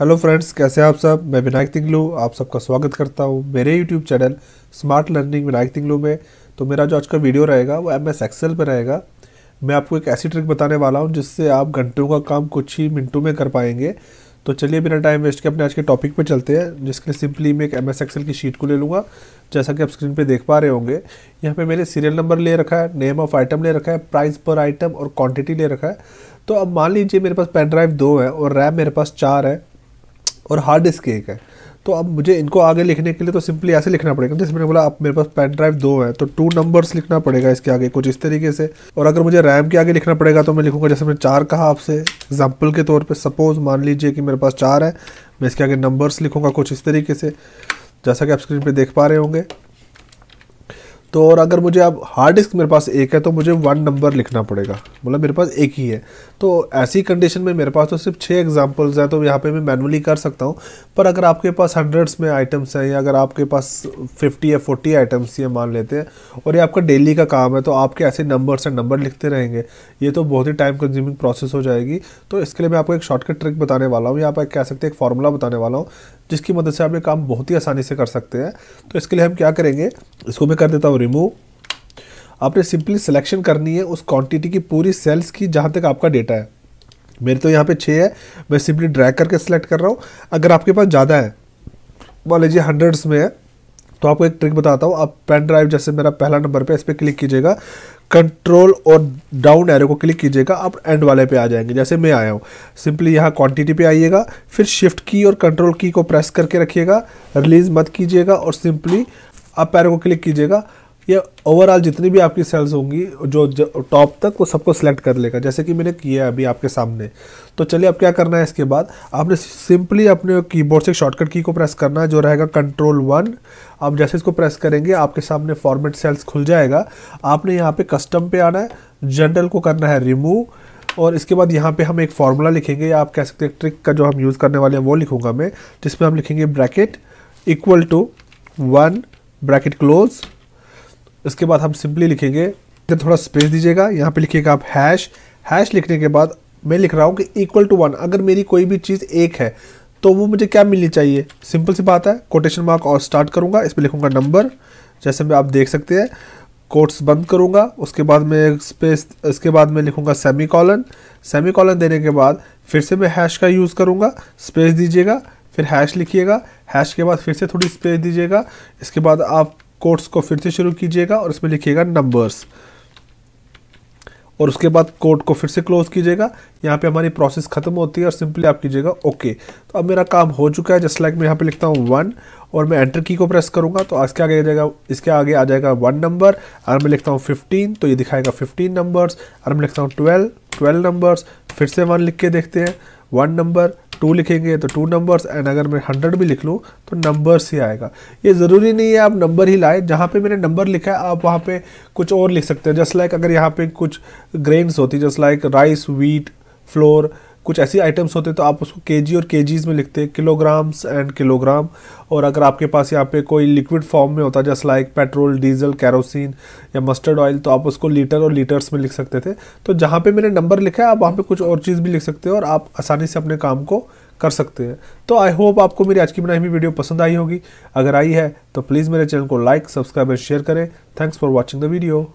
hello friends कैसे आप सब मैं विनायक तिंगलू आप सबका स्वागत करता हूँ मेरे YouTube channel smart learning Vinayak तिंगलू में तो मेरा जो आज का वीडियो रहेगा वो एम एस एक्सेल पर रहेगा मैं आपको एक ऐसी ट्रिक बताने वाला हूँ जिससे आप घंटों का काम कुछ ही मिनटों में कर पाएंगे तो चलिए बिना टाइम वेस्ट के अपने आज के टॉपिक पर चलते हैं जिसके लिए सिंपली मैं एक एम एस की शीट को ले लूँगा जैसा कि आप स्क्रीन पर देख पा रहे होंगे यहाँ पर मैंने सीरियल नंबर ले रखा है नेम ऑफ आइटम ले रखा है प्राइस पर आइटम और क्वान्टिटी ले रखा है तो अब मान लीजिए मेरे पास पेन ड्राइव दो है और रैम मेरे पास चार है और हार्ड डिस्क एक है तो अब मुझे इनको आगे लिखने के लिए तो सिंपली ऐसे लिखना पड़ेगा जैसे मैंने बोला अब मेरे पास पेन ड्राइव दो है तो टू नंबर्स लिखना पड़ेगा इसके आगे कुछ इस तरीके से और अगर मुझे रैम के आगे लिखना पड़ेगा तो मैं लिखूंगा जैसे मैंने चार कहा आपसे एग्जाम्पल के तौर पर सपोज मान लीजिए कि मेरे पास चार है मैं इसके आगे नंबर्स लिखूंगा कुछ इस तरीके से जैसा कि आप स्क्रीन पर देख पा रहे होंगे तो और अगर मुझे अब हार्ड डिस्क मेरे पास एक है तो मुझे वन नंबर लिखना पड़ेगा मतलब मेरे पास एक ही है तो ऐसी कंडीशन में मेरे पास तो सिर्फ छः एग्जांपल्स हैं तो यहाँ पे मैं मैनुअली कर सकता हूँ पर अगर आपके पास हंड्रेड्स में आइटम्स हैं या अगर आपके पास फिफ्टी या फोर्टी आइटम्स ये मान लेते हैं और ये आपका डेली का काम है तो आपके ऐसे नंबर्स एंड नंबर लिखते रहेंगे ये तो बहुत ही टाइम कंज्यूमिंग प्रोसेस हो जाएगी तो इसके लिए मैं आपको एक शॉर्टकट ट्रिक बताने वाला हूँ या आप कह सकते हैं एक फार्मूला बताने वाला हूँ जिसकी मदद से आप ये काम बहुत ही आसानी से कर सकते हैं तो इसके लिए हम क्या करेंगे इसको मैं कर देता हूँ रिमूव आपने सिंपली सिलेक्शन करनी है उस क्वांटिटी की पूरी सेल्स की जहाँ तक आपका डेटा है मेरे तो यहाँ पे छः है मैं सिंपली ड्रैग करके सिलेक्ट कर रहा हूँ अगर आपके पास ज़्यादा है मान लीजिए हंड्रेड्स में है तो आपको एक ट्रिक बताता हूँ आप पेन ड्राइव जैसे मेरा पहला नंबर पे इस पर क्लिक कीजिएगा कंट्रोल और डाउन एरो को क्लिक कीजिएगा आप एंड वाले पे आ जाएंगे जैसे मैं आया हूँ सिंपली यहाँ क्वांटिटी पे आइएगा फिर शिफ्ट की और कंट्रोल की को प्रेस करके रखिएगा रिलीज़ मत कीजिएगा और सिंपली आप पैरों को क्लिक कीजिएगा या ओवरऑल जितनी भी आपकी सेल्स होंगी जो टॉप तक वो सबको सेलेक्ट कर लेगा जैसे कि मैंने किया है अभी आपके सामने तो चलिए अब क्या करना है इसके बाद आपने सिंपली अपने कीबोर्ड से शॉर्टकट की को प्रेस करना है जो रहेगा कंट्रोल वन आप जैसे इसको प्रेस करेंगे आपके सामने फॉर्मेट सेल्स खुल जाएगा आपने यहाँ पर कस्टम पे आना है जनरल को करना है रिमूव और इसके बाद यहाँ पे हम एक फार्मूला लिखेंगे या आप कह सकते हैं ट्रिक का जो हम यूज़ करने वाले हैं वो लिखूंगा मैं जिसमें हम लिखेंगे bracket equal to one bracket close इसके बाद हम सिंपली लिखेंगे इधर थोड़ा स्पेस दीजिएगा यहाँ पे लिखिएगा आप हैश हैश लिखने के बाद मैं लिख रहा हूँ कि इक्वल टू वन अगर मेरी कोई भी चीज़ एक है तो वो मुझे क्या मिलनी चाहिए सिंपल सी बात है कोटेशन मार्क और स्टार्ट करूँगा इस पर लिखूँगा नंबर जैसे मैं आप देख सकते हैं कोट्स बंद करूँगा उसके बाद मैं स्पेस इसके बाद मैं लिखूँगा सेमी कॉलन सेमी कॉलन देने के बाद फिर से मैं हैश का यूज़ करूँगा स्पेस दीजिएगा फिर हैश लिखिएगा हैश के बाद फिर से थोड़ी स्पेस दीजिएगा इसके बाद आप कोर्ट्स को फिर से शुरू कीजिएगा और इसमें लिखिएगा नंबर्स और उसके बाद कोर्ट को फिर से क्लोज कीजिएगा यहाँ पे हमारी प्रोसेस खत्म होती है और सिंपली आप कीजिएगा ओके तो अब मेरा काम हो चुका है जस्ट लाइक मैं यहाँ पे लिखता हूँ वन और मैं एंटर की को प्रेस करूँगा तो इसके आगे आ जाएगा इसके आगे आ जाएगा वन नंबर अगर मैं लिखता हूँ फिफ्टीन तो ये दिखाएगा फिफ्टीन नंबर्स अगर मैं लिखता हूँ ट्वेल्व ट्वेल्व नंबर्स फिर से वन लिख के देखते हैं वन नंबर टू लिखेंगे तो टू नंबर्स एंड अगर मैं हंड्रेड भी लिख लूँ तो नंबर्स ही आएगा ये ज़रूरी नहीं है आप नंबर ही लाएँ जहाँ पे मैंने नंबर लिखा है आप वहाँ पे कुछ और लिख सकते हैं जस्ट लाइक अगर यहाँ पे कुछ ग्रेन्स होती just like rice wheat flour कुछ ऐसी आइटम्स होते हैं तो आप उसको के और के में लिखते हैं किलोग्राम्स एंड किलोग्राम और अगर आपके पास यहाँ पे कोई लिक्विड फॉर्म में होता जैसा लाइक पेट्रोल डीजल कैरोसिन या मस्टर्ड ऑयल तो आप उसको लीटर और लीटर्स में लिख सकते थे तो जहाँ पर मैंने नंबर लिखा है आप वहाँ पर कुछ और चीज़ भी लिख सकते हो और आप आसानी से अपने काम को कर सकते हैं तो आई होप आपको मेरी आज की बनाई हुई वीडियो पसंद आई होगी अगर आई है तो प्लीज़ मेरे चैनल को लाइक सब्सक्राइब एंड शेयर करें thanks for watching the video